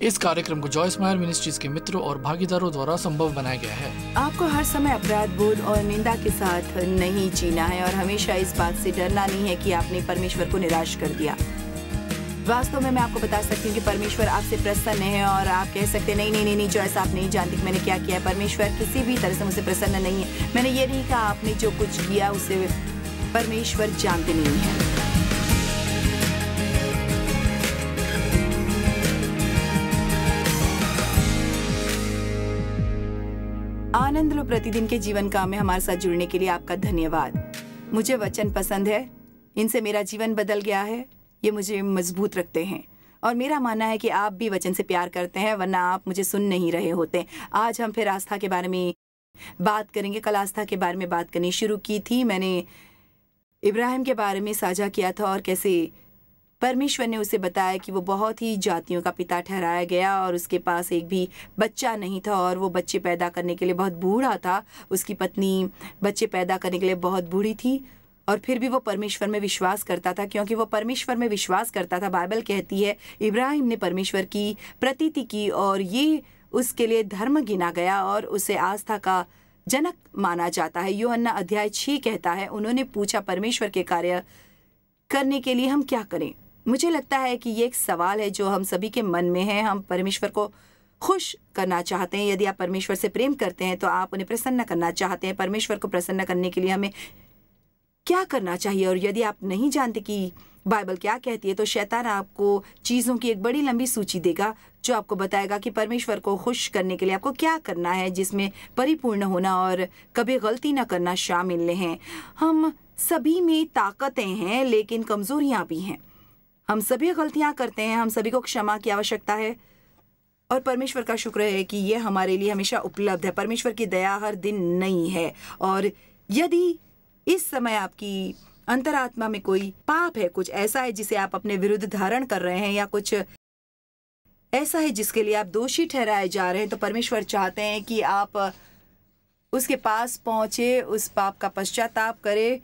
इस कार्यक्रम को जॉयस मायर मिनिस्ट्रीज के मित्रों और भागीदारों द्वारा संभव बनाया गया है आपको हर समय अपराध बोध और निंदा के साथ नहीं जीना है और हमेशा इस बात से डरना नहीं है कि आपने परमेश्वर को निराश कर दिया वास्तव में मैं आपको बता सकती हूँ कि परमेश्वर आपसे प्रसन्न है और आप कह सकते नहीं नहीं नहीं नहीं जॉयस आप नहीं जानती कि मैंने क्या किया है परमेश्वर किसी भी तरह से मुझसे प्रसन्न नहीं है मैंने ये नहीं कहा आपने जो कुछ किया उसे परमेश्वर जानते नहीं है आनंद लो प्रतिदिन के जीवन काम में हमारे साथ जुड़ने के लिए आपका धन्यवाद मुझे वचन पसंद है इनसे मेरा जीवन बदल गया है ये मुझे मजबूत रखते हैं और मेरा मानना है कि आप भी वचन से प्यार करते हैं वरना आप मुझे सुन नहीं रहे होते आज हम फिर आस्था के बारे में बात करेंगे कल आस्था के बारे में बात करनी शुरू की थी मैंने इब्राहिम के बारे में साझा किया था और कैसे परमेश्वर ने उसे बताया कि वो बहुत ही जातियों का पिता ठहराया गया और उसके पास एक भी बच्चा नहीं था और वो बच्चे पैदा करने के लिए बहुत बूढ़ा था उसकी पत्नी बच्चे पैदा करने के लिए बहुत बूढ़ी थी और फिर भी वो परमेश्वर में विश्वास करता था क्योंकि वो परमेश्वर में विश्वास करता था बाइबल कहती है इब्राहिम ने परमेश्वर की प्रतीति की और ये उसके लिए धर्म गिना गया और उसे आस्था का जनक माना जाता है योहन्ना अध्याय छः कहता है उन्होंने पूछा परमेश्वर के कार्य करने के लिए हम क्या करें मुझे लगता है कि ये एक सवाल है जो हम सभी के मन में है हम परमेश्वर को खुश करना चाहते हैं यदि आप परमेश्वर से प्रेम करते हैं तो आप उन्हें प्रसन्न करना चाहते हैं परमेश्वर को प्रसन्न करने के लिए हमें क्या करना चाहिए और यदि आप नहीं जानते कि बाइबल क्या कहती है तो शैतान आपको चीज़ों की एक बड़ी लंबी सूची देगा जो आपको बताएगा कि परमेश्वर को खुश करने के लिए आपको क्या करना है जिसमें परिपूर्ण होना और कभी गलती ना करना शामिल हैं हम सभी में ताकतें हैं लेकिन कमज़ोरियाँ भी हैं हम सभी गलतियां करते हैं हम सभी को क्षमा की आवश्यकता है और परमेश्वर का शुक्र है कि यह हमारे लिए हमेशा उपलब्ध है परमेश्वर की दया हर दिन नहीं है और यदि इस समय आपकी अंतरात्मा में कोई पाप है कुछ ऐसा है जिसे आप अपने विरुद्ध धारण कर रहे हैं या कुछ ऐसा है जिसके लिए आप दोषी ठहराए जा रहे हैं तो परमेश्वर चाहते हैं कि आप उसके पास पहुँचे उस पाप का पश्चाताप करें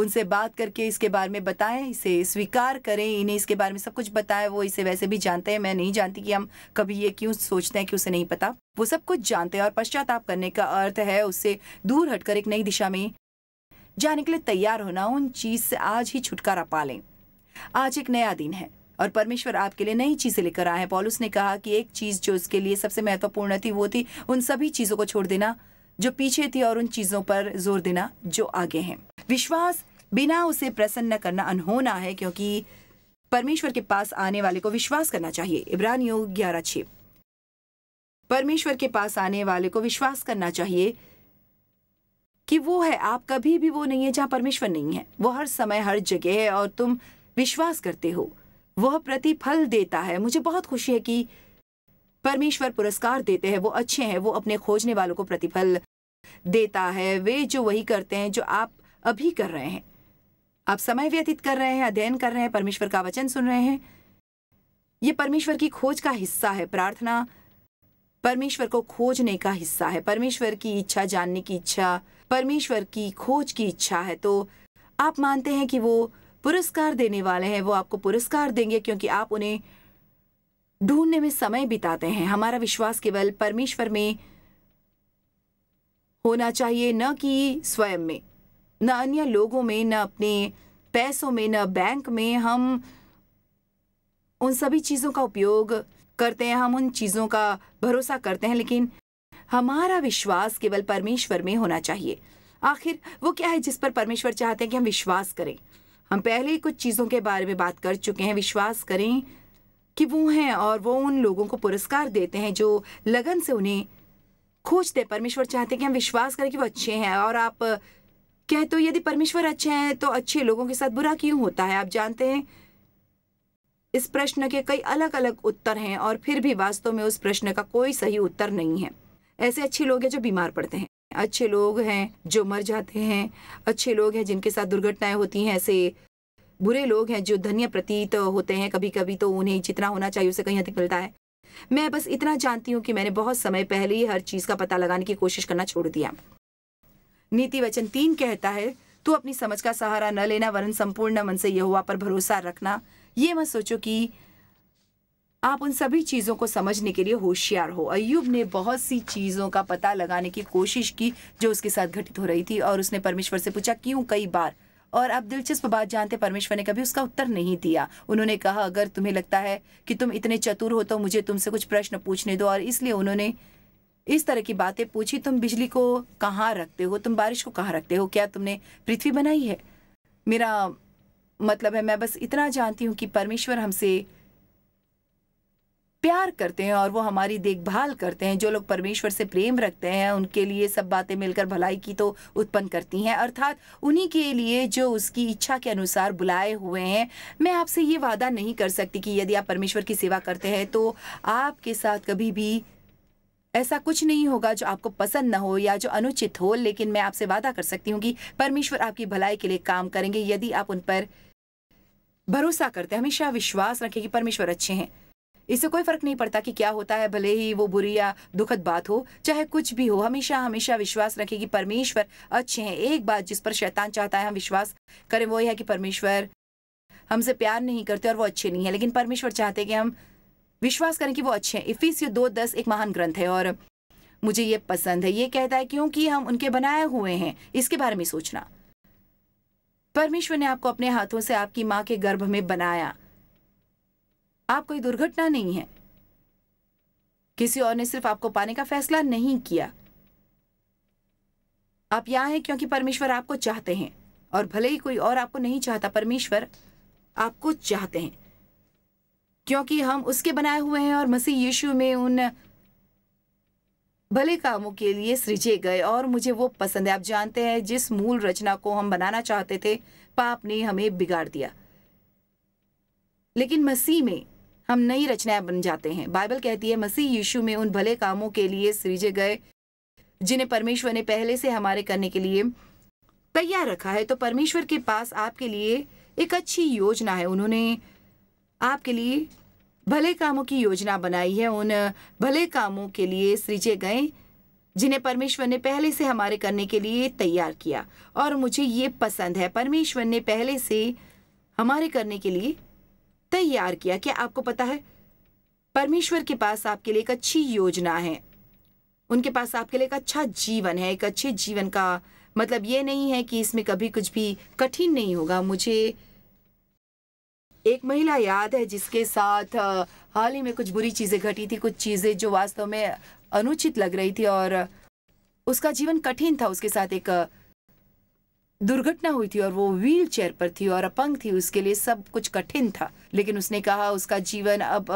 उनसे बात करके इसके बारे में बताएं इसे स्वीकार करें इन्हें इसके बारे में सब कुछ बताएं वो इसे वैसे भी जानते हैं मैं नहीं जानती कि हम कभी ये क्यों सोचते हैं कि उसे नहीं पता वो सब कुछ जानते हैं और पश्चाताप करने का अर्थ है उससे दूर हटकर एक नई दिशा में जाने के लिए तैयार होना उन चीज से आज ही छुटकारा पा लें आज एक नया दिन है और परमेश्वर आपके लिए नई चीजें लेकर आए हैं पॉलुस ने कहा कि एक चीज जो उसके लिए सबसे महत्वपूर्ण थी वो थी उन सभी चीजों को छोड़ देना जो पीछे थी और उन चीजों पर जोर देना जो आगे हैं विश्वास बिना उसे प्रसन्न करना अनहोना है क्योंकि परमेश्वर के पास आने वाले को विश्वास करना चाहिए योग ग्यारह छे परमेश्वर के पास आने वाले को विश्वास करना चाहिए कि वो है आप कभी भी वो नहीं है जहां परमेश्वर नहीं है वो हर समय हर जगह है और तुम विश्वास करते हो वह प्रतिफल देता है मुझे बहुत खुशी है कि परमेश्वर पुरस्कार देते हैं वो अच्छे हैं वो अपने खोजने वालों को प्रतिफल देता है वे जो वही करते हैं जो आप अभी कर रहे हैं आप समय व्यतीत कर रहे हैं अध्ययन कर रहे हैं परमेश्वर का वचन सुन रहे हैं ये परमेश्वर की खोज का हिस्सा है प्रार्थना परमेश्वर को खोजने का हिस्सा है परमेश्वर की इच्छा जानने की इच्छा परमेश्वर की खोज की इच्छा है तो आप मानते हैं कि वो पुरस्कार देने वाले हैं वो आपको पुरस्कार देंगे क्योंकि आप उन्हें ढूंढने में समय बिताते हैं हमारा विश्वास केवल परमेश्वर में होना चाहिए न कि स्वयं में न अन्य लोगों में न अपने पैसों में न बैंक में हम उन सभी चीज़ों का उपयोग करते हैं हम उन चीज़ों का भरोसा करते हैं लेकिन हमारा विश्वास केवल परमेश्वर में होना चाहिए आखिर वो क्या है जिस पर परमेश्वर चाहते हैं कि हम विश्वास करें हम पहले ही कुछ चीज़ों के बारे में बात कर चुके हैं विश्वास करें कि वो हैं और वो उन लोगों को पुरस्कार देते हैं जो लगन से उन्हें खोजते परमेश्वर चाहते हैं कि हम विश्वास करें कि वो अच्छे हैं और आप कहते हो यदि परमेश्वर अच्छे हैं तो अच्छे लोगों के साथ बुरा क्यों होता है आप जानते हैं इस प्रश्न के कई अलग अलग उत्तर हैं और फिर भी वास्तव में उस प्रश्न का कोई सही उत्तर नहीं है ऐसे अच्छे लोग हैं जो बीमार पड़ते हैं अच्छे लोग हैं जो मर जाते हैं अच्छे लोग हैं जिनके साथ दुर्घटनाएं होती हैं ऐसे बुरे लोग हैं जो धन्य प्रतीत होते हैं कभी कभी तो उन्हें जितना होना चाहिए उसे कहीं अधिक मिलता है मैं बस इतना जानती हूँ कि मैंने बहुत समय पहले ही हर चीज़ का पता लगाने की कोशिश करना छोड़ दिया नीति वचन तीन कहता है तू अपनी समझ का सहारा न लेना वरन संपूर्ण मन से यह पर भरोसा रखना ये मत सोचो कि आप उन सभी चीज़ों को समझने के लिए होशियार हो अयुब ने बहुत सी चीज़ों का पता लगाने की कोशिश की जो उसके साथ घटित हो रही थी और उसने परमेश्वर से पूछा क्यों कई बार और आप दिलचस्प बात जानते परमेश्वर ने कभी उसका उत्तर नहीं दिया उन्होंने कहा अगर तुम्हें लगता है कि तुम इतने चतुर हो तो मुझे तुमसे कुछ प्रश्न पूछने दो और इसलिए उन्होंने इस तरह की बातें पूछी तुम बिजली को कहाँ रखते हो तुम बारिश को कहाँ रखते हो क्या तुमने पृथ्वी बनाई है मेरा मतलब है मैं बस इतना जानती हूँ कि परमेश्वर हमसे प्यार करते हैं और वो हमारी देखभाल करते हैं जो लोग परमेश्वर से प्रेम रखते हैं उनके लिए सब बातें मिलकर भलाई की तो उत्पन्न करती हैं अर्थात उन्हीं के लिए जो उसकी इच्छा के अनुसार बुलाए हुए हैं मैं आपसे ये वादा नहीं कर सकती कि यदि आप परमेश्वर की सेवा करते हैं तो आपके साथ कभी भी ऐसा कुछ नहीं होगा जो आपको पसंद ना हो या जो अनुचित हो लेकिन मैं आपसे वादा कर सकती हूँ कि परमेश्वर आपकी भलाई के लिए काम करेंगे यदि आप उन पर भरोसा करते हैं हमेशा विश्वास रखें कि परमेश्वर अच्छे हैं इससे कोई फर्क नहीं पड़ता कि क्या होता है भले ही वो बुरी या दुखद बात हो चाहे कुछ भी हो हमेशा हमेशा विश्वास रखें कि परमेश्वर अच्छे हैं एक बात जिस पर शैतान चाहता है हम विश्वास करें वो है कि परमेश्वर हमसे प्यार नहीं करते और वो अच्छे नहीं है लेकिन परमेश्वर चाहते हैं कि हम विश्वास करें कि वो अच्छे हैं इफीस ये दो दस एक महान ग्रंथ है और मुझे ये पसंद है ये कहता है क्योंकि हम उनके बनाए हुए हैं इसके बारे में सोचना परमेश्वर ने आपको अपने हाथों से आपकी माँ के गर्भ में बनाया आप कोई दुर्घटना नहीं है किसी और ने सिर्फ आपको पाने का फैसला नहीं किया आप यहां हैं क्योंकि परमेश्वर आपको चाहते हैं और भले ही कोई और आपको नहीं चाहता परमेश्वर आपको चाहते हैं क्योंकि हम उसके बनाए हुए हैं और मसीह यीशु में उन भले कामों के लिए सृजे गए और मुझे वो पसंद है आप जानते हैं जिस मूल रचना को हम बनाना चाहते थे पाप ने हमें बिगाड़ दिया लेकिन मसीह में हम नई रचनाएं बन जाते हैं बाइबल कहती है मसीह यीशु में उन भले कामों के लिए सृजे गए जिन्हें परमेश्वर ने पहले से हमारे करने के लिए तैयार रखा है तो परमेश्वर के पास आपके लिए एक अच्छी योजना है उन्होंने आपके लिए भले कामों की योजना बनाई है उन भले कामों के लिए सृजे गए जिन्हें परमेश्वर ने पहले से हमारे करने के लिए तैयार किया और मुझे ये पसंद है परमेश्वर ने पहले से हमारे करने के लिए तैयार किया क्या आपको पता है परमेश्वर के पास आपके लिए एक अच्छी योजना है उनके पास आपके लिए एक अच्छा जीवन है एक अच्छे जीवन का मतलब ये नहीं है कि इसमें कभी कुछ भी कठिन नहीं होगा मुझे एक महिला याद है जिसके साथ हाल ही में कुछ बुरी चीज़ें घटी थी कुछ चीज़ें जो वास्तव में अनुचित लग रही थी और उसका जीवन कठिन था उसके साथ एक दुर्घटना हुई थी और वो व्हील चेयर पर थी और अपंग थी उसके लिए सब कुछ कठिन था लेकिन उसने कहा उसका जीवन अब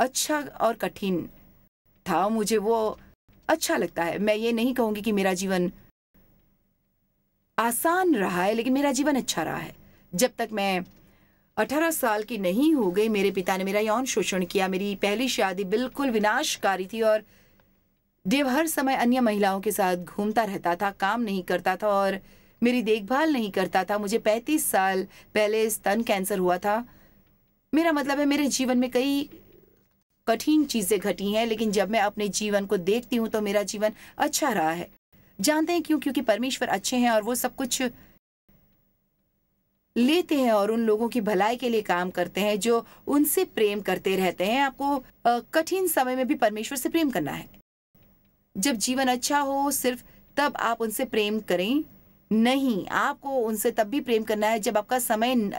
अच्छा और कठिन था मुझे वो अच्छा लगता है मैं ये नहीं कहूंगी कि मेरा जीवन आसान रहा है लेकिन मेरा जीवन अच्छा रहा है जब तक मैं अठारह साल की नहीं हो गई मेरे पिता ने मेरा यौन शोषण किया मेरी पहली शादी बिल्कुल विनाशकारी थी और देव हर समय अन्य महिलाओं के साथ घूमता रहता था काम नहीं करता था और मेरी देखभाल नहीं करता था मुझे पैंतीस साल पहले स्तन कैंसर हुआ था मेरा मतलब है मेरे जीवन में कई कठिन चीज़ें घटी हैं लेकिन जब मैं अपने जीवन को देखती हूँ तो मेरा जीवन अच्छा रहा है जानते हैं क्यों क्योंकि परमेश्वर अच्छे हैं और वो सब कुछ लेते हैं और उन लोगों की भलाई के लिए काम करते हैं जो उनसे प्रेम करते रहते हैं आपको कठिन समय में भी परमेश्वर से प्रेम करना है जब जीवन अच्छा हो सिर्फ तब आप उनसे प्रेम करें नहीं आपको उनसे तब भी प्रेम करना है जब आपका समय न...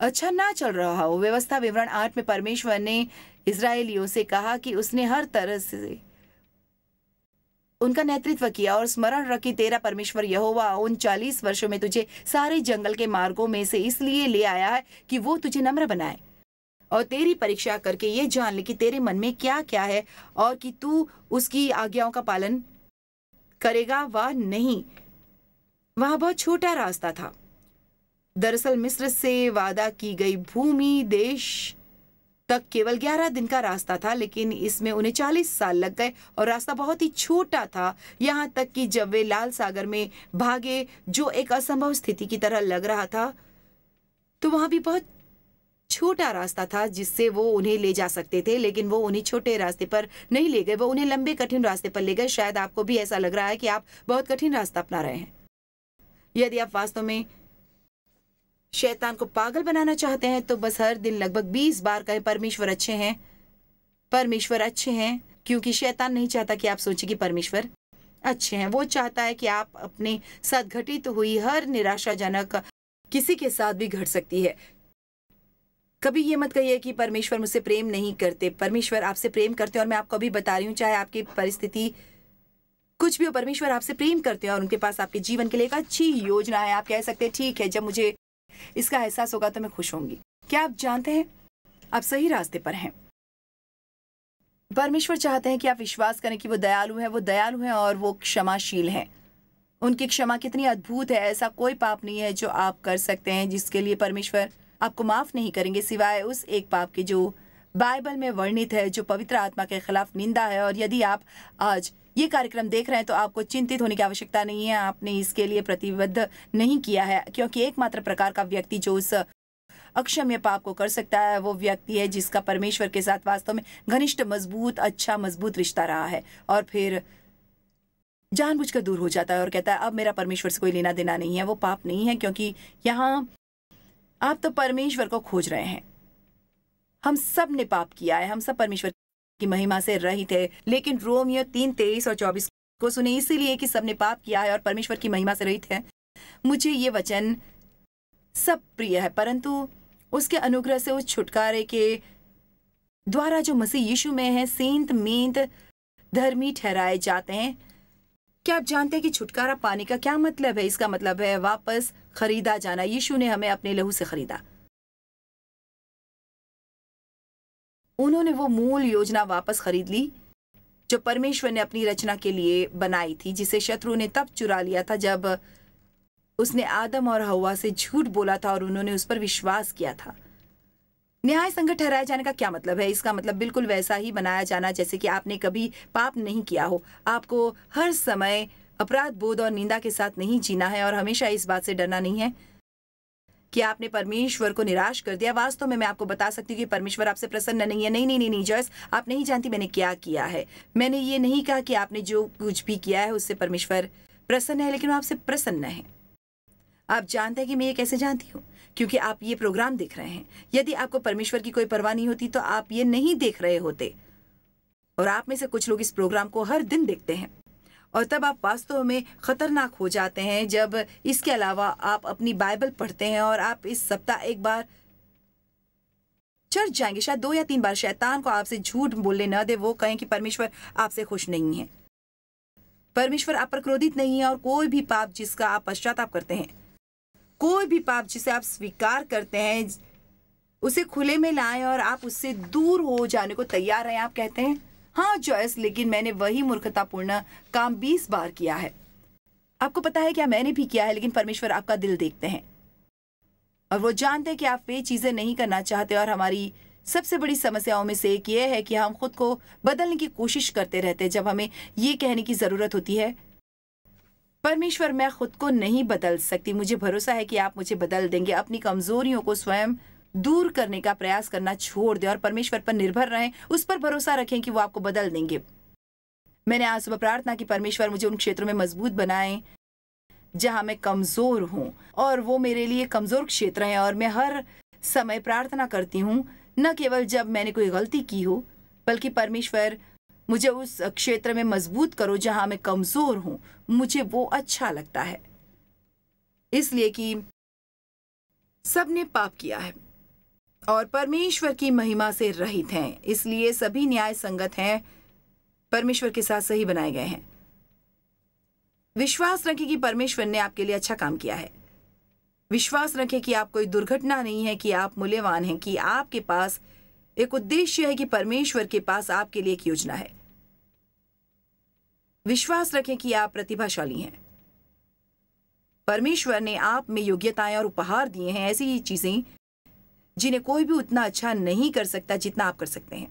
अच्छा ना चल रहा हो व्यवस्था विवरण आठ में परमेश्वर ने इसराइलियों से कहा कि उसने हर तरह से उनका नेतृत्व किया और स्मरण रखी तेरा परमेश्वर यहोवा उन चालीस वर्षों में तुझे सारे जंगल के मार्गों में से इसलिए ले आया है कि वो तुझे नम्र बनाए और तेरी परीक्षा करके ये जान ले कि तेरे मन में क्या क्या है और कि तू उसकी आज्ञाओं का पालन करेगा व नहीं वहां बहुत छोटा रास्ता था दरअसल मिस्र से वादा की गई भूमि देश तक केवल 11 दिन का रास्ता था लेकिन इसमें उन्हें 40 साल लग गए और रास्ता बहुत ही छोटा था यहाँ तक कि जब वे लाल सागर में भागे जो एक असंभव स्थिति की तरह लग रहा था तो वहाँ भी बहुत छोटा रास्ता था जिससे वो उन्हें ले जा सकते थे लेकिन वो उन्हें छोटे रास्ते पर नहीं ले गए वो उन्हें लंबे कठिन रास्ते पर ले गए शायद आपको भी ऐसा लग रहा है कि आप बहुत कठिन रास्ता अपना रहे हैं यदि आप वास्तव में शैतान को पागल बनाना चाहते हैं तो बस हर दिन लगभग बीस बार कहें परमेश्वर अच्छे हैं परमेश्वर अच्छे हैं क्योंकि शैतान नहीं चाहता कि आप सोचें कि परमेश्वर अच्छे हैं वो चाहता है कि आप अपने साथ घटित तो हुई हर निराशाजनक किसी के साथ भी घट सकती है कभी ये मत कहिए कि परमेश्वर मुझसे प्रेम नहीं करते परमेश्वर आपसे प्रेम करते हैं और मैं आपको अभी बता रही हूँ चाहे आपकी परिस्थिति कुछ भी हो परमेश्वर आपसे प्रेम करते हैं और उनके पास आपके जीवन के लिए एक अच्छी योजना है आप कह सकते हैं ठीक है जब मुझे इसका एहसास होगा तो मैं खुश होंगी क्या आप जानते हैं आप सही रास्ते पर हैं परमेश्वर चाहते हैं कि आप विश्वास करें कि वो दयालु हैं वो दयालु हैं और वो क्षमाशील हैं उनकी क्षमा कितनी अद्भुत है ऐसा कोई पाप नहीं है जो आप कर सकते हैं जिसके लिए परमेश्वर आपको माफ़ नहीं करेंगे सिवाय उस एक पाप के जो बाइबल में वर्णित है जो पवित्र आत्मा के खिलाफ निंदा है और यदि आप आज ये कार्यक्रम देख रहे हैं तो आपको चिंतित होने की आवश्यकता नहीं है आपने इसके लिए प्रतिबद्ध नहीं किया है क्योंकि एकमात्र प्रकार का व्यक्ति जो उस अक्षम्य पाप को कर सकता है वो व्यक्ति है जिसका परमेश्वर के साथ वास्तव में घनिष्ठ मजबूत अच्छा मजबूत रिश्ता रहा है और फिर जानबूझकर दूर हो जाता है और कहता है अब मेरा परमेश्वर से कोई लेना देना नहीं है वो पाप नहीं है क्योंकि यहाँ आप तो परमेश्वर को खोज रहे हैं हम सब ने पाप किया है हम सब परमेश्वर की महिमा से रहित है लेकिन रोमियो तीन तेईस और चौबीस को सुने इसीलिए कि सबने पाप किया है और परमेश्वर की महिमा से रहित है मुझे ये वचन सब प्रिय है परंतु उसके अनुग्रह से उस छुटकारे के द्वारा जो मसीह यीशु में है सेंत मेंत धर्मी ठहराए जाते हैं क्या आप जानते हैं कि छुटकारा पाने का क्या मतलब है इसका मतलब है वापस खरीदा जाना यीशु ने हमें अपने लहू से खरीदा उन्होंने वो मूल योजना वापस खरीद ली जो परमेश्वर ने अपनी रचना के लिए बनाई थी जिसे शत्रु ने तब चुरा लिया था जब उसने आदम और हवा से झूठ बोला था और उन्होंने उस पर विश्वास किया था न्याय संघ ठहराए जाने का क्या मतलब है इसका मतलब बिल्कुल वैसा ही बनाया जाना जैसे कि आपने कभी पाप नहीं किया हो आपको हर समय अपराध बोध और निंदा के साथ नहीं जीना है और हमेशा इस बात से डरना नहीं है कि आपने परमेश्वर को निराश कर दिया वास्तव में मैं आपको बता सकती हूँ कि परमेश्वर आपसे प्रसन्न नहीं है नहीं नहीं नहीं, नहीं जॉयस आप नहीं जानती मैंने क्या किया है मैंने ये नहीं कहा कि आपने जो कुछ भी किया है उससे परमेश्वर प्रसन्न है लेकिन वो आपसे प्रसन्न है आप जानते हैं कि मैं ये कैसे जानती हूँ क्योंकि आप ये प्रोग्राम देख रहे हैं यदि आपको परमेश्वर की कोई परवाह नहीं होती तो आप ये नहीं देख रहे होते और आप में से कुछ लोग इस प्रोग्राम को हर दिन देखते हैं और तब आप वास्तव में ख़तरनाक हो जाते हैं जब इसके अलावा आप अपनी बाइबल पढ़ते हैं और आप इस सप्ताह एक बार चर्च जाएंगे शायद दो या तीन बार शैतान को आपसे झूठ बोलने न दे वो कहें कि परमेश्वर आपसे खुश नहीं है परमेश्वर आप पर क्रोधित नहीं है और कोई भी पाप जिसका आप पश्चाताप करते हैं कोई भी पाप जिसे आप स्वीकार करते हैं उसे खुले में लाएं और आप उससे दूर हो जाने को तैयार हैं आप कहते हैं हाँ चॉइस लेकिन मैंने वही मूर्खतापूर्ण काम बीस बार किया है आपको पता है क्या मैंने भी किया है लेकिन परमेश्वर आपका दिल देखते हैं और वो जानते हैं कि आप वे चीज़ें नहीं करना चाहते और हमारी सबसे बड़ी समस्याओं में से एक यह है कि हम खुद को बदलने की कोशिश करते रहते हैं जब हमें ये कहने की ज़रूरत होती है परमेश्वर मैं खुद को नहीं बदल सकती मुझे भरोसा है कि आप मुझे बदल देंगे अपनी कमज़ोरियों को स्वयं दूर करने का प्रयास करना छोड़ दें और परमेश्वर पर निर्भर रहें उस पर भरोसा रखें कि वो आपको बदल देंगे मैंने आज सुबह प्रार्थना की परमेश्वर मुझे उन क्षेत्रों में मजबूत बनाए जहां मैं कमजोर हूं और वो मेरे लिए कमजोर क्षेत्र हैं और मैं हर समय प्रार्थना करती हूँ न केवल जब मैंने कोई गलती की हो बल्कि परमेश्वर मुझे उस क्षेत्र में मजबूत करो जहां मैं कमजोर हूं मुझे वो अच्छा लगता है इसलिए कि सबने पाप किया है और परमेश्वर की महिमा से रहित हैं इसलिए सभी न्याय संगत हैं परमेश्वर के साथ सही बनाए गए हैं विश्वास रखें कि परमेश्वर ने आपके लिए अच्छा काम किया है विश्वास रखें कि आप कोई दुर्घटना नहीं है कि आप मूल्यवान हैं कि आपके पास एक उद्देश्य है कि परमेश्वर के पास आपके लिए एक योजना है विश्वास रखें कि आप प्रतिभाशाली हैं परमेश्वर ने आप में योग्यताएं और उपहार दिए हैं ऐसी ही चीजें जिन्हें कोई भी उतना अच्छा नहीं कर सकता जितना आप कर सकते हैं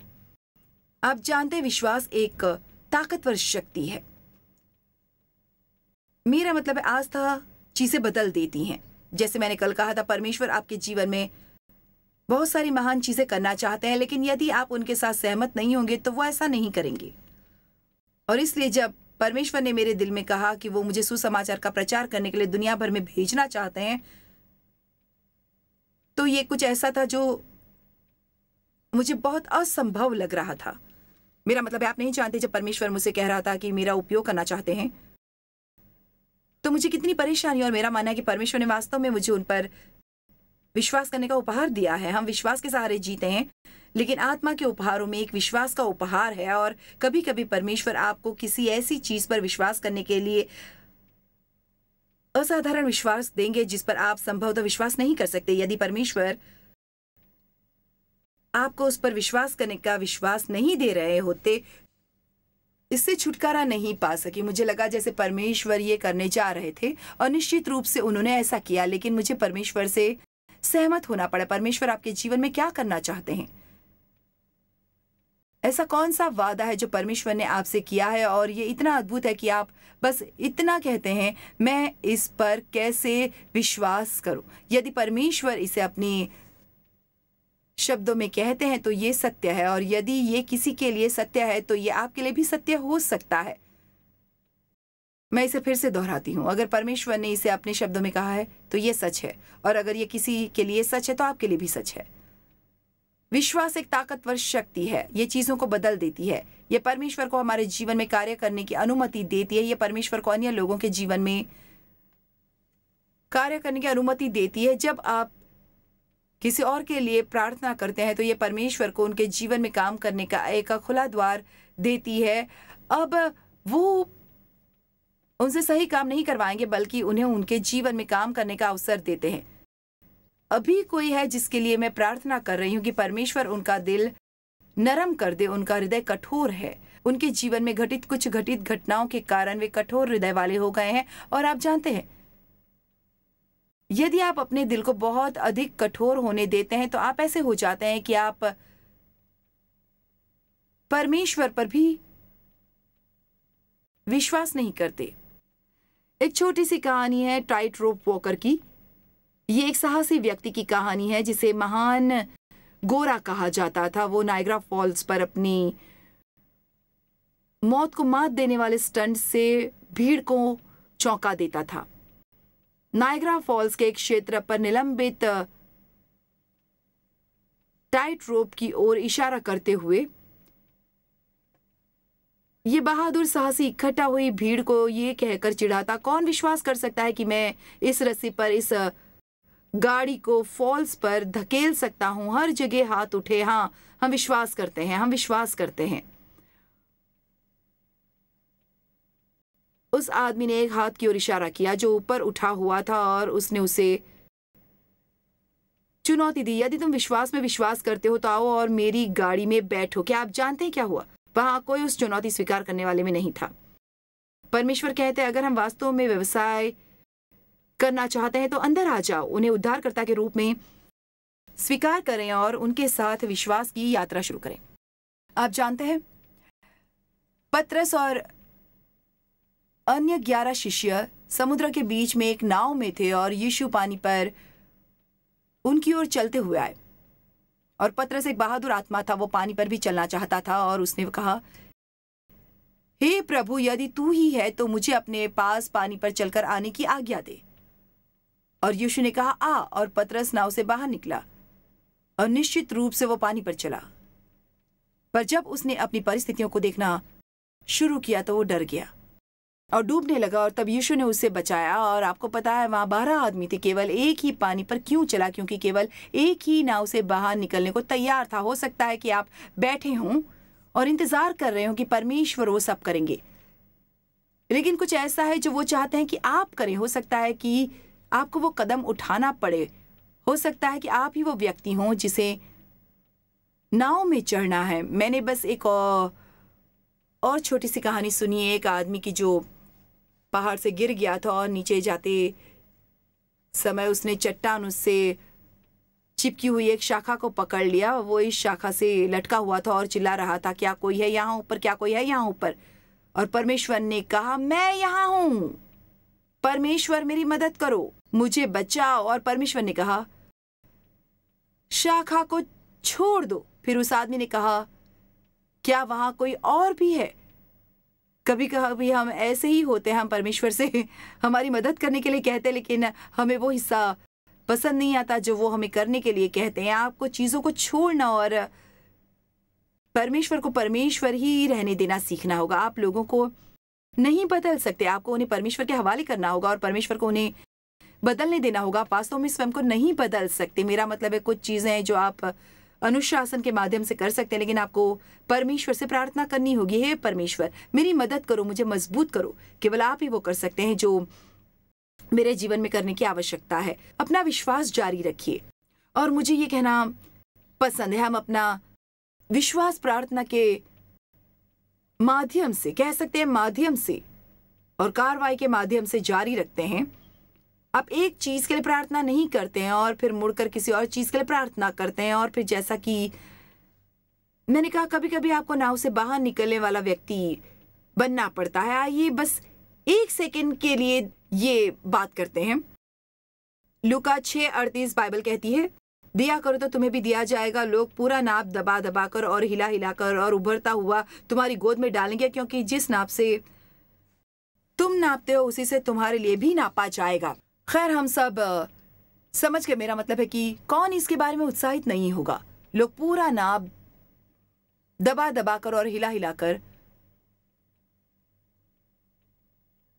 आप जानते विश्वास एक ताकतवर शक्ति है मेरा मतलब है आस्था चीजें बदल देती हैं जैसे मैंने कल कहा था परमेश्वर आपके जीवन में बहुत सारी महान चीजें करना चाहते हैं लेकिन यदि आप उनके साथ सहमत नहीं होंगे तो वो ऐसा नहीं करेंगे और इसलिए जब परमेश्वर ने मेरे दिल में कहा कि वो मुझे सुसमाचार का प्रचार करने के लिए दुनिया भर में भेजना चाहते हैं तो ये कुछ ऐसा था जो मुझे बहुत असंभव लग रहा था मेरा मतलब है आप नहीं जानते जब परमेश्वर मुझसे कह रहा था कि मेरा उपयोग करना चाहते हैं तो मुझे कितनी परेशानी और मेरा मानना है कि परमेश्वर ने वास्तव में मुझे उन पर विश्वास करने का उपहार दिया है हम विश्वास के सहारे जीते हैं लेकिन आत्मा के उपहारों में एक विश्वास का उपहार है और कभी कभी परमेश्वर आपको किसी ऐसी चीज पर विश्वास करने के लिए असाधारण विश्वास देंगे जिस पर आप संभवतः विश्वास नहीं कर सकते यदि परमेश्वर आपको उस पर विश्वास करने का विश्वास नहीं दे रहे होते इससे छुटकारा नहीं पा सके मुझे लगा जैसे परमेश्वर ये करने जा रहे थे और निश्चित रूप से उन्होंने ऐसा किया लेकिन मुझे परमेश्वर से सहमत होना पड़ा परमेश्वर आपके जीवन में क्या करना चाहते हैं ऐसा कौन सा वादा है जो परमेश्वर ने आपसे किया है और ये इतना अद्भुत है कि आप बस इतना कहते हैं मैं इस पर कैसे विश्वास करूं यदि परमेश्वर इसे अपनी शब्दों में कहते हैं तो ये सत्य है और यदि ये किसी के लिए सत्य है तो ये आपके लिए भी सत्य हो सकता है मैं इसे फिर से दोहराती हूँ अगर परमेश्वर ने इसे अपने शब्दों में कहा है तो ये सच है और अगर ये किसी के लिए सच है तो आपके लिए भी सच है विश्वास एक ताकतवर शक्ति है ये चीजों को बदल देती है ये परमेश्वर को हमारे जीवन में कार्य करने की अनुमति देती है ये परमेश्वर को अन्य लोगों के जीवन में कार्य करने की अनुमति देती है जब आप किसी और के लिए प्रार्थना करते हैं तो ये परमेश्वर को उनके जीवन में काम करने का एक खुला द्वार देती है अब वो उनसे सही काम नहीं करवाएंगे बल्कि उन्हें उनके जीवन में काम करने का अवसर देते हैं अभी कोई है जिसके लिए मैं प्रार्थना कर रही हूँ कि परमेश्वर उनका दिल नरम कर दे उनका हृदय कठोर है उनके जीवन में घटित कुछ घटित घटनाओं के कारण वे कठोर हृदय वाले हो गए हैं और आप जानते हैं यदि आप अपने दिल को बहुत अधिक कठोर होने देते हैं तो आप ऐसे हो जाते हैं कि आप परमेश्वर पर भी विश्वास नहीं करते एक छोटी सी कहानी है टाइट रोप वॉकर की ये एक साहसी व्यक्ति की कहानी है जिसे महान गोरा कहा जाता था वो नायग्रा फॉल्स पर अपनी मौत को मात देने वाले स्टंट से भीड़ को चौंका देता था नायग्रा फॉल्स के एक क्षेत्र पर निलंबित टाइट रोप की ओर इशारा करते हुए ये बहादुर साहसी इकट्ठा हुई भीड़ को ये कहकर चिढ़ाता कौन विश्वास कर सकता है कि मैं इस रस्सी पर इस गाड़ी को फॉल्स पर धकेल सकता हूँ हर जगह हाथ उठे हाँ हम विश्वास करते हैं हम विश्वास करते हैं उस आदमी ने एक हाथ की ओर इशारा किया जो ऊपर उठा हुआ था और उसने उसे चुनौती दी यदि तुम विश्वास में विश्वास करते हो तो आओ और मेरी गाड़ी में बैठो क्या आप जानते हैं क्या हुआ वहां कोई उस चुनौती स्वीकार करने वाले में नहीं था परमेश्वर कहते अगर हम वास्तव में व्यवसाय करना चाहते हैं तो अंदर आ जाओ उन्हें उद्धारकर्ता के रूप में स्वीकार करें और उनके साथ विश्वास की यात्रा शुरू करें आप जानते हैं पत्रस और अन्य ग्यारह शिष्य समुद्र के बीच में एक नाव में थे और यीशु पानी पर उनकी ओर चलते हुए आए और पत्रस एक बहादुर आत्मा था वो पानी पर भी चलना चाहता था और उसने कहा हे hey प्रभु यदि तू ही है तो मुझे अपने पास पानी पर चलकर आने की आज्ञा दे और यीशु ने कहा आ और पतरस नाव से बाहर निकला और निश्चित रूप से वो पानी पर चला पर जब उसने अपनी परिस्थितियों को देखना शुरू किया तो वो डर गया और डूबने लगा और तब यीशु ने उसे बचाया और आपको पता है वहां बारह आदमी थे केवल एक ही पानी पर क्यों चला क्योंकि केवल एक ही नाव से बाहर निकलने को तैयार था हो सकता है कि आप बैठे हों और इंतजार कर रहे हो कि परमेश्वर वो सब करेंगे लेकिन कुछ ऐसा है जो वो चाहते हैं कि आप करें हो सकता है कि आपको वो कदम उठाना पड़े हो सकता है कि आप ही वो व्यक्ति हों जिसे नाव में चढ़ना है मैंने बस एक और, और छोटी सी कहानी सुनी है एक आदमी की जो पहाड़ से गिर गया था और नीचे जाते समय उसने चट्टान उससे चिपकी हुई एक शाखा को पकड़ लिया वो इस शाखा से लटका हुआ था और चिल्ला रहा था क्या कोई है यहाँ ऊपर क्या कोई है यहाँ ऊपर और परमेश्वर ने कहा मैं यहाँ हूँ परमेश्वर मेरी मदद करो मुझे बचाओ और परमेश्वर ने कहा शाखा को छोड़ दो फिर उस आदमी ने कहा क्या वहां कोई और भी है कभी कभी हम ऐसे ही होते हैं हम परमेश्वर से हमारी मदद करने के लिए कहते हैं लेकिन हमें वो हिस्सा पसंद नहीं आता जो वो हमें करने के लिए कहते हैं आपको चीज़ों को छोड़ना और परमेश्वर को परमेश्वर ही रहने देना सीखना होगा आप लोगों को नहीं बदल सकते आपको उन्हें परमेश्वर के हवाले करना होगा और परमेश्वर को उन्हें बदलने देना होगा आप वास्तव में स्वयं को नहीं बदल सकते मेरा मतलब है कुछ चीज़ें हैं जो आप अनुशासन के माध्यम से कर सकते हैं लेकिन आपको परमेश्वर से प्रार्थना करनी होगी हे परमेश्वर मेरी मदद करो मुझे मजबूत करो केवल आप ही वो कर सकते हैं जो मेरे जीवन में करने की आवश्यकता है अपना विश्वास जारी रखिए और मुझे ये कहना पसंद है हम अपना विश्वास प्रार्थना के माध्यम से कह सकते हैं माध्यम से और कार्रवाई के माध्यम से जारी रखते हैं आप एक चीज़ के लिए प्रार्थना नहीं करते हैं और फिर मुड़कर किसी और चीज़ के लिए प्रार्थना करते हैं और फिर जैसा कि मैंने कहा कभी कभी आपको नाव से बाहर निकलने वाला व्यक्ति बनना पड़ता है आइए बस एक सेकेंड के लिए ये बात करते हैं लुका छ अड़तीस बाइबल कहती है दिया करो तो तुम्हें भी दिया जाएगा लोग पूरा नाप दबा दबा कर और हिला हिला कर और उभरता हुआ तुम्हारी गोद में डालेंगे क्योंकि जिस नाप से तुम नापते हो उसी से तुम्हारे लिए भी नापा जाएगा खैर हम सब समझ के मेरा मतलब है कि कौन इसके बारे में उत्साहित नहीं होगा लोग पूरा नाब दबा दबा कर और हिला हिला कर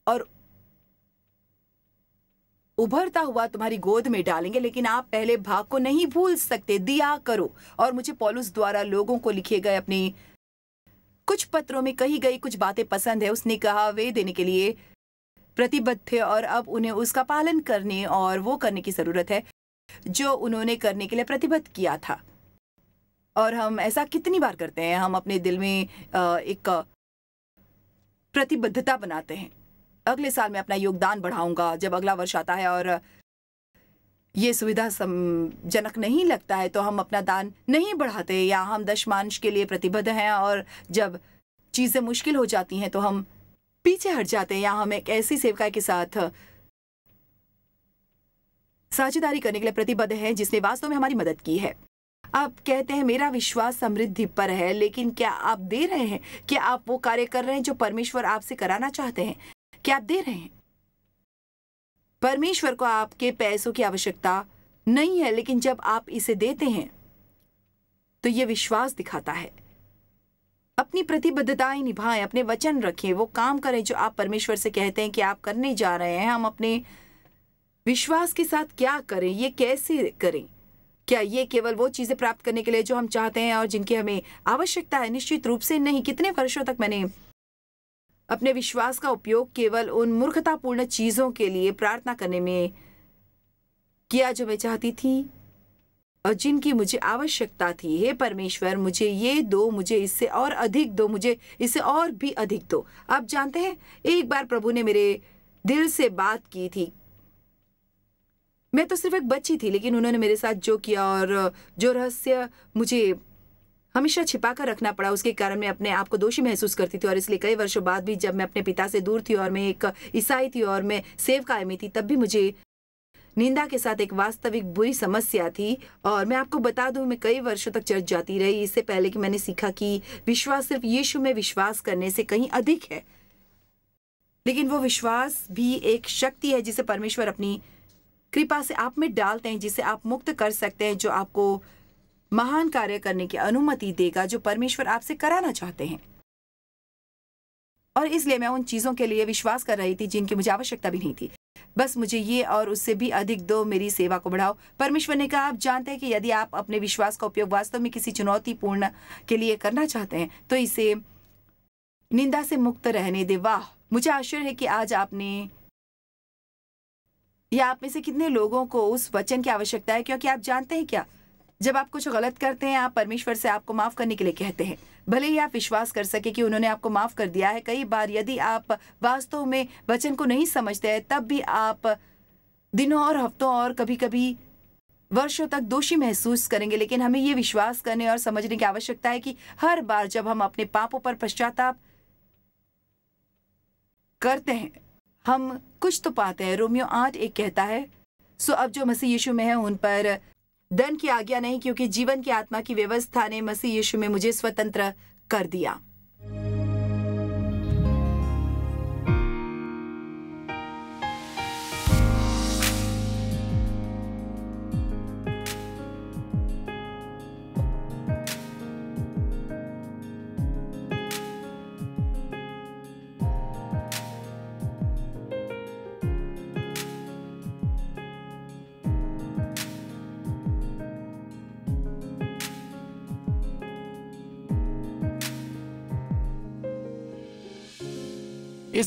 और उभरता हुआ तुम्हारी गोद में डालेंगे लेकिन आप पहले भाग को नहीं भूल सकते दिया करो और मुझे पॉलुस द्वारा लोगों को लिखे गए अपने कुछ पत्रों में कही गई कुछ बातें पसंद है उसने कहा वे देने के लिए प्रतिबद्ध थे और अब उन्हें उसका पालन करने और वो करने की ज़रूरत है जो उन्होंने करने के लिए प्रतिबद्ध किया था और हम ऐसा कितनी बार करते हैं हम अपने दिल में एक प्रतिबद्धता बनाते हैं अगले साल मैं अपना योगदान बढ़ाऊंगा जब अगला वर्ष आता है और ये सुविधा जनक नहीं लगता है तो हम अपना दान नहीं बढ़ाते या हम दशमांश के लिए प्रतिबद्ध हैं और जब चीज़ें मुश्किल हो जाती हैं तो हम पीछे हट जाते हैं या हम एक ऐसी सेविका के साथ साझेदारी करने के लिए प्रतिबद्ध हैं जिसने वास्तव में हमारी मदद की है आप कहते हैं मेरा विश्वास समृद्धि पर है लेकिन क्या आप दे रहे हैं क्या आप वो कार्य कर रहे हैं जो परमेश्वर आपसे कराना चाहते हैं क्या आप दे रहे हैं परमेश्वर को आपके पैसों की आवश्यकता नहीं है लेकिन जब आप इसे देते हैं तो ये विश्वास दिखाता है अपनी प्रतिबद्धताएं निभाएं अपने वचन रखें वो काम करें जो आप परमेश्वर से कहते हैं कि आप करने जा रहे हैं हम अपने विश्वास के साथ क्या करें ये कैसे करें क्या ये केवल वो चीज़ें प्राप्त करने के लिए जो हम चाहते हैं और जिनकी हमें आवश्यकता है निश्चित रूप से नहीं कितने वर्षों तक मैंने अपने विश्वास का उपयोग केवल उन मूर्खतापूर्ण चीज़ों के लिए प्रार्थना करने में किया जो मैं चाहती थी और जिनकी मुझे आवश्यकता थी हे परमेश्वर मुझे ये दो मुझे इससे और अधिक दो मुझे इससे और भी अधिक दो आप जानते हैं एक बार प्रभु ने मेरे दिल से बात की थी मैं तो सिर्फ एक बच्ची थी लेकिन उन्होंने मेरे साथ जो किया और जो रहस्य मुझे हमेशा छिपा कर रखना पड़ा उसके कारण मैं अपने आप को दोषी महसूस करती थी और इसलिए कई वर्षों बाद भी जब मैं अपने पिता से दूर थी और मैं एक ईसाई थी और मैं सेव कायमी थी तब भी मुझे निंदा के साथ एक वास्तविक बुरी समस्या थी और मैं आपको बता दूं मैं कई वर्षों तक चर्च जाती रही इससे पहले कि मैंने सीखा कि विश्वास सिर्फ यीशु में विश्वास करने से कहीं अधिक है लेकिन वो विश्वास भी एक शक्ति है जिसे परमेश्वर अपनी कृपा से आप में डालते हैं जिसे आप मुक्त कर सकते हैं जो आपको महान कार्य करने की अनुमति देगा जो परमेश्वर आपसे कराना चाहते हैं और इसलिए मैं उन चीज़ों के लिए विश्वास कर रही थी जिनकी मुझे आवश्यकता भी नहीं थी बस मुझे ये और उससे भी अधिक दो मेरी सेवा को बढ़ाओ परमेश्वर ने कहा आप जानते हैं कि यदि आप अपने विश्वास का उपयोग वास्तव में किसी चुनौतीपूर्ण के लिए करना चाहते हैं तो इसे निंदा से मुक्त रहने दे वाह मुझे आश्चर्य है कि आज आपने या आप में से कितने लोगों को उस वचन की आवश्यकता है क्योंकि आप जानते हैं क्या जब आप कुछ गलत करते हैं आप परमेश्वर से आपको माफ करने के लिए कहते हैं भले ही आप विश्वास कर सके कि उन्होंने आपको माफ़ कर दिया है कई बार यदि आप वास्तव में वचन को नहीं समझते हैं तब भी आप दिनों और हफ्तों और कभी कभी वर्षों तक दोषी महसूस करेंगे लेकिन हमें ये विश्वास करने और समझने की आवश्यकता है कि हर बार जब हम अपने पापों पर पश्चाताप करते हैं हम कुछ तो पाते हैं रोमियो आठ एक कहता है सो अब जो मसीह यीशु में है उन पर दंड की आज्ञा नहीं क्योंकि जीवन की आत्मा की व्यवस्था ने मसीह यीशु में मुझे स्वतंत्र कर दिया